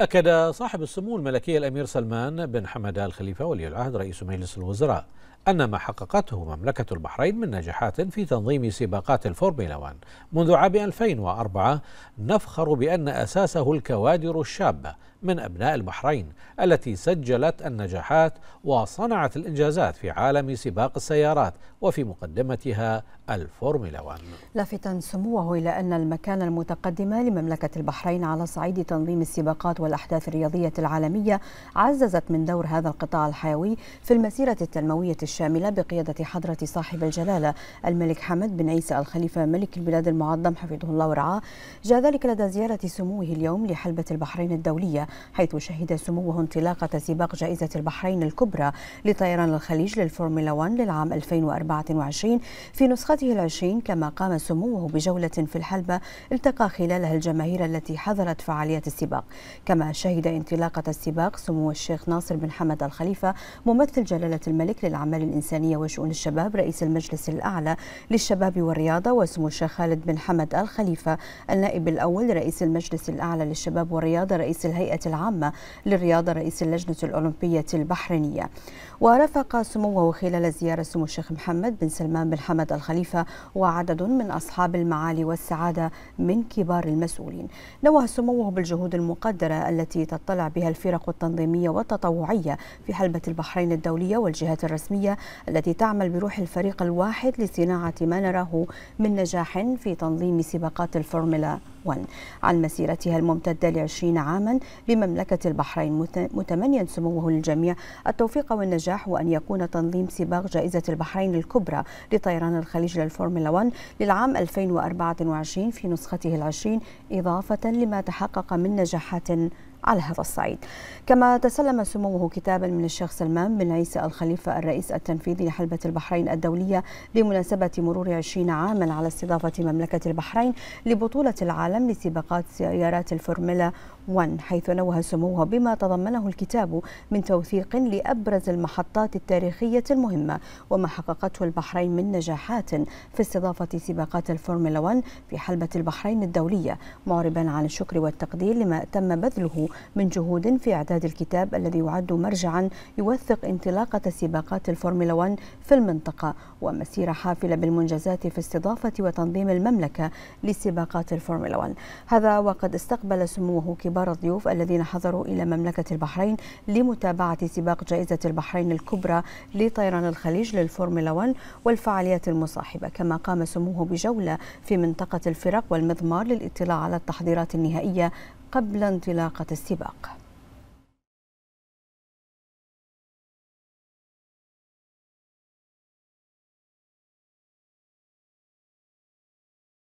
أكد صاحب السمو الملكي الأمير سلمان بن حمد آل خليفة ولي العهد رئيس مجلس الوزراء أن ما حققته مملكة البحرين من نجاحات في تنظيم سباقات الفورميلا 1 منذ عام 2004 نفخر بأن أساسه الكوادر الشابة من أبناء البحرين التي سجلت النجاحات وصنعت الإنجازات في عالم سباق السيارات وفي مقدمتها الفورميلا 1 لافتا سموه إلى أن المكان المتقدم لمملكة البحرين على صعيد تنظيم السباقات والأحداث الرياضية العالمية عززت من دور هذا القطاع الحيوي في المسيرة التنموية الشاملة بقيادة حضرة صاحب الجلالة الملك حمد بن عيسى الخليفة ملك البلاد المعظم حفظه الله ورعاه جاء ذلك لدى زيارة سموه اليوم لحلبة البحرين الدولية حيث شهد سموه انطلاقة سباق جائزة البحرين الكبرى لطيران الخليج للفورمولا 1 للعام 2024 في نسخته العشرين كما قام سموه بجولة في الحلبة التقى خلالها الجماهير التي حضرت فعاليات السباق كما كما شهد انطلاقة السباق سمو الشيخ ناصر بن حمد الخليفة ممثل جلالة الملك للأعمال الإنسانية وشؤون الشباب رئيس المجلس الأعلى للشباب والرياضة وسمو الشيخ خالد بن حمد الخليفة النائب الأول رئيس المجلس الأعلى للشباب والرياضة رئيس الهيئة العامة للرياضة رئيس اللجنة الأولمبية البحرينية ورافق سموه خلال زيارة سمو الشيخ محمد بن سلمان بن حمد الخليفة وعدد من أصحاب المعالي والسعادة من كبار المسؤولين نوه سموه بالجهود المقدرة التي تطلع بها الفرق التنظيمية والتطوعية في حلبة البحرين الدولية والجهات الرسمية التي تعمل بروح الفريق الواحد لصناعة ما نراه من نجاح في تنظيم سباقات الفورمولا نحوا عن مسيرتها الممتدة لعشرين عاما بمملكة البحرين متمنيا سموه للجميع التوفيق والنجاح وأن يكون تنظيم سباق جائزة البحرين الكبرى لطيران الخليج للفورمولا 1 للعام 2024 في نسخته العشرين إضافة لما تحقق من نجاحات على هذا الصعيد كما تسلم سموه كتابا من الشيخ سلمان بن عيسى الخليفة الرئيس التنفيذي لحلبة البحرين الدولية بمناسبة مرور 20 عاما على استضافة مملكة البحرين لبطولة العالم لسباقات سيارات الفورمولا 1 حيث نوه سموه بما تضمنه الكتاب من توثيق لأبرز المحطات التاريخية المهمة وما حققته البحرين من نجاحات في استضافة سباقات الفورمولا 1 في حلبة البحرين الدولية معربا عن الشكر والتقدير لما تم بذله من جهود في إعداد الكتاب الذي يعد مرجعا يوثق انطلاقة سباقات الفورمولا 1 في المنطقة ومسيرة حافلة بالمنجزات في استضافة وتنظيم المملكة لسباقات الفورمولا 1 هذا وقد استقبل سموه كبار كبار الضيوف الذين حضروا إلى مملكة البحرين لمتابعة سباق جائزة البحرين الكبرى لطيران الخليج للفورمولا 1 والفعاليات المصاحبة كما قام سموه بجولة في منطقة الفرق والمضمار للاطلاع على التحضيرات النهائية قبل انطلاقة السباق